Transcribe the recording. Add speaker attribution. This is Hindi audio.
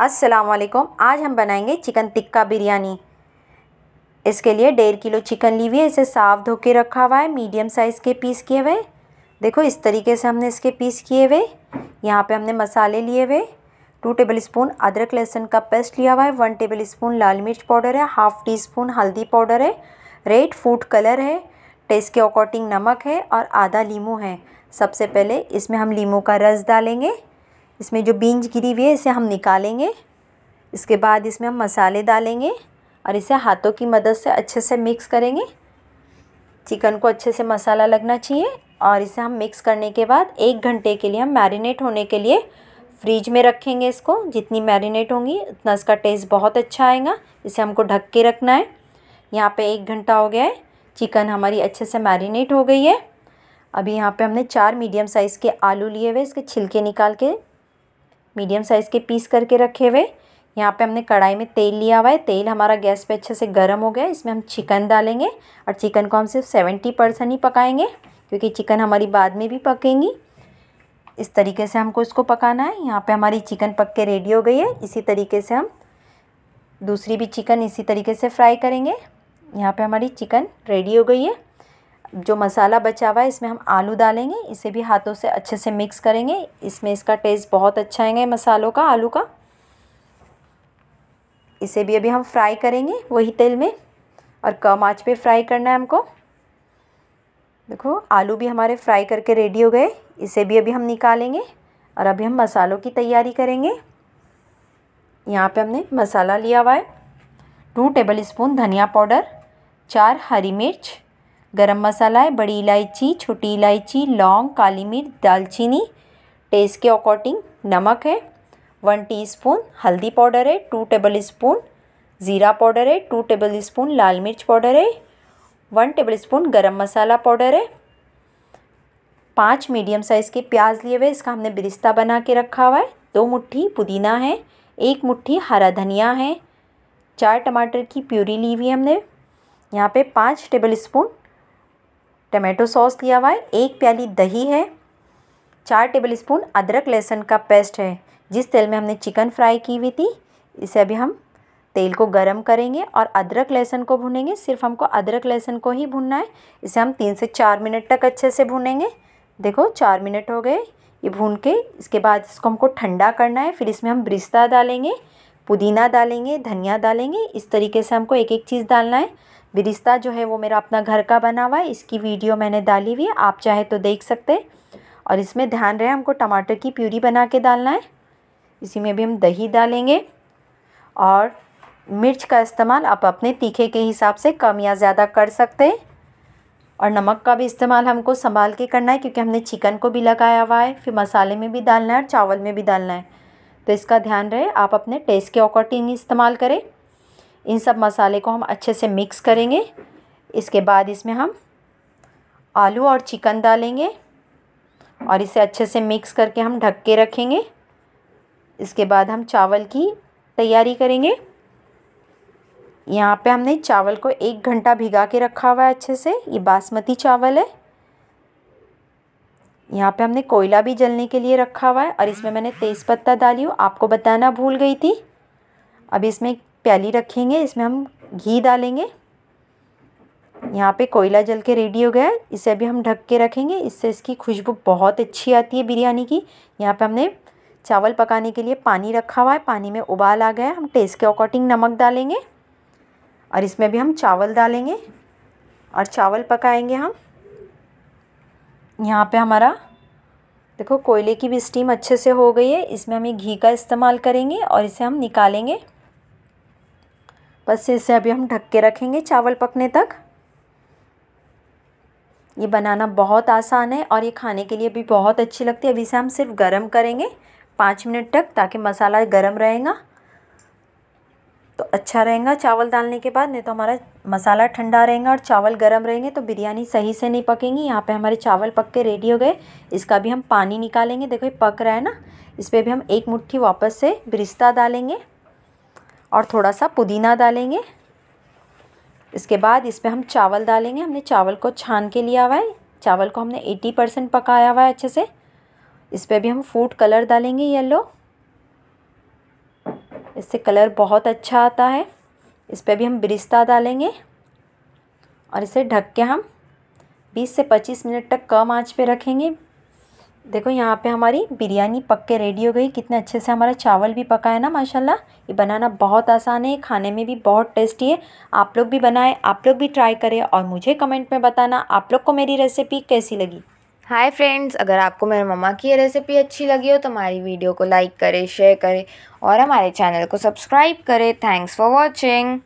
Speaker 1: वालेकुम आज हम बनाएंगे चिकन टिक्का बिरयानी इसके लिए डेढ़ किलो चिकन ली हुई है इसे साफ धो के रखा हुआ है मीडियम साइज़ के पीस किए हुए देखो इस तरीके से हमने इसके पीस किए हुए यहाँ पे हमने मसाले लिए हुए टू टेबल स्पून अदरक लहसुन का पेस्ट लिया हुआ है वन टेबल स्पून लाल मिर्च पाउडर है हाफ़ टी स्पून हल्दी पाउडर है रेड फूड कलर है टेस्ट के अकॉर्डिंग नमक है और आधा लीमू है सबसे पहले इसमें हम लीमू का रस डालेंगे इसमें जो बीन्स गिरी हुई है इसे हम निकालेंगे इसके बाद इसमें हम मसाले डालेंगे और इसे हाथों की मदद से अच्छे से मिक्स करेंगे चिकन को अच्छे से मसाला लगना चाहिए और इसे हम मिक्स करने के बाद एक घंटे के लिए हम मैरिनेट होने के लिए फ्रिज में रखेंगे इसको जितनी मैरिनेट होंगी उतना इसका टेस्ट बहुत अच्छा आएगा इसे हमको ढक के रखना है यहाँ पे एक घंटा हो गया है चिकन हमारी अच्छे से मैरिनेट हो गई है अभी यहाँ पे हमने चार मीडियम साइज़ के आलू लिए हुए इसके छिलके निकाल के मीडियम साइज़ के पीस करके रखे हुए यहाँ पे हमने कढ़ाई में तेल लिया हुआ है तेल हमारा गैस पे अच्छे से गर्म हो गया इसमें हम चिकन डालेंगे और चिकन को हम सिर्फ सेवेंटी परसेंट ही पकाएंगे क्योंकि चिकन हमारी बाद में भी पकेंगी इस तरीके से हमको इसको पकाना है यहाँ पे हमारी चिकन पक के रेडी हो गई है इसी तरीके से हम दूसरी भी चिकन इसी तरीके से फ्राई करेंगे यहाँ पर हमारी चिकन रेडी हो गई है जो मसाला बचा हुआ है इसमें हम आलू डालेंगे इसे भी हाथों से अच्छे से मिक्स करेंगे इसमें इसका टेस्ट बहुत अच्छा आएगा मसालों का आलू का इसे भी अभी हम फ्राई करेंगे वही तेल में और कम आँच पर फ्राई करना है हमको देखो आलू भी हमारे फ्राई करके रेडी हो गए इसे भी अभी हम निकालेंगे और अभी हम मसालों की तैयारी करेंगे यहाँ पे हमने मसाला लिया हुआ है टू टेबल स्पून धनिया पाउडर चार हरी मिर्च गरम मसाला है बड़ी इलायची छोटी इलायची लौंग काली मिर्च दालचीनी टेस्ट के अकॉर्डिंग नमक है वन टीस्पून हल्दी पाउडर है टू टेबल स्पून ज़ीरा पाउडर है टू टेबल स्पून लाल मिर्च पाउडर है वन टेबल स्पून गर्म मसाला पाउडर है पाँच मीडियम साइज़ के प्याज लिए हुए इसका हमने बिरिस्ता बना के रखा हुआ है दो मुट्ठी पुदीना है एक मुट्ठी हरा धनिया है चार टमाटर की प्यूरी ली हुई है हमने यहाँ पे पाँच टेबल स्पून टमेटो सॉस लिया हुआ है एक प्याली दही है चार टेबल स्पून अदरक लहसुन का पेस्ट है जिस तेल में हमने चिकन फ्राई की हुई थी इसे अभी हम तेल को गरम करेंगे और अदरक लहसुन को भुनेंगे सिर्फ हमको अदरक लहसुन को ही भुनना है इसे हम तीन से चार मिनट तक अच्छे से भुनेंगे देखो चार मिनट हो गए ये भून के इसके बाद इसको हमको ठंडा करना है फिर इसमें हम ब्रिस्ता डालेंगे पुदीना डालेंगे धनिया डालेंगे इस तरीके से हमको एक एक चीज़ डालना है बिरिस्ता जो है वो मेरा अपना घर का बना हुआ है इसकी वीडियो मैंने डाली हुई है आप चाहे तो देख सकते हैं और इसमें ध्यान रहे हमको टमाटर की प्यूरी बना के डालना है इसी में भी हम दही डालेंगे और मिर्च का इस्तेमाल आप अपने तीखे के हिसाब से कम या ज़्यादा कर सकते हैं और नमक का भी इस्तेमाल हमको संभाल के करना है क्योंकि हमने चिकन को भी लगाया हुआ है फिर मसाले में भी डालना है और चावल में भी डालना है तो इसका ध्यान रहे आप अपने टेस्ट के अकॉर्डिंग इस्तेमाल करें इन सब मसाले को हम अच्छे से मिक्स करेंगे इसके बाद इसमें हम आलू और चिकन डालेंगे और इसे अच्छे से मिक्स करके हम ढक के रखेंगे इसके बाद हम चावल की तैयारी करेंगे यहाँ पे हमने चावल को एक घंटा भिगा के रखा हुआ है अच्छे से ये बासमती चावल है यहाँ पे हमने कोयला भी जलने के लिए रखा हुआ है और इसमें मैंने तेज़पत्ता डाली हूँ आपको बताना भूल गई थी अब इसमें प्याली रखेंगे इसमें हम घी डालेंगे यहाँ पे कोयला जल के रेडी हो गया है इसे अभी हम ढक के रखेंगे इससे इसकी खुशबू बहुत अच्छी आती है बिरयानी की यहाँ पे हमने चावल पकाने के लिए पानी रखा हुआ है पानी में उबाल आ गया है हम टेस्ट के अकॉर्डिंग नमक डालेंगे और इसमें भी हम चावल डालेंगे और चावल पकाएंगे हम यहाँ पे हमारा देखो कोयले की भी स्टीम अच्छे से हो गई है इसमें हम ये घी का इस्तेमाल करेंगे और इसे हम निकालेंगे बस इसे अभी हम ढक के रखेंगे चावल पकने तक ये बनाना बहुत आसान है और ये खाने के लिए भी बहुत अच्छी लगती है अभी से हम सिर्फ गरम करेंगे पाँच मिनट तक ताकि मसाला गरम रहेगा तो अच्छा रहेगा चावल डालने के बाद नहीं तो हमारा मसाला ठंडा रहेगा और चावल गर्म रहेंगे तो बिरयानी सही से नहीं पकेंगी यहाँ पे हमारे चावल पक के रेडी हो गए इसका भी हम पानी निकालेंगे देखो ये पक रहा है ना इस पर भी हम एक मुट्ठी वापस से ब्रिस्ता डालेंगे और थोड़ा सा पुदीना डालेंगे इसके बाद इसमें हम चावल डालेंगे हमने चावल को छान के लिया हुआ है चावल को हमने एटी परसेंट पकाया हुआ है अच्छे से इस पर भी हम फूड कलर डालेंगे येलो इससे कलर बहुत अच्छा आता है इस पर भी हम बिरिस्ता डालेंगे और इसे ढक के हम 20 से 25 मिनट तक कम आंच पे रखेंगे देखो यहाँ पे हमारी बिरयानी पक के रेडी हो गई कितने अच्छे से हमारा चावल भी पका है ना माशाल्लाह ये बनाना बहुत आसान है खाने में भी बहुत टेस्टी है आप लोग भी बनाएं आप लोग भी ट्राई करें और मुझे कमेंट में बताना आप लोग को मेरी रेसिपी कैसी लगी हाय फ्रेंड्स अगर आपको मेरे मम्मा की ये रेसिपी अच्छी लगी हो तो हमारी वीडियो को लाइक करें शेयर करें और हमारे चैनल को सब्सक्राइब करें थैंक्स फॉर वॉचिंग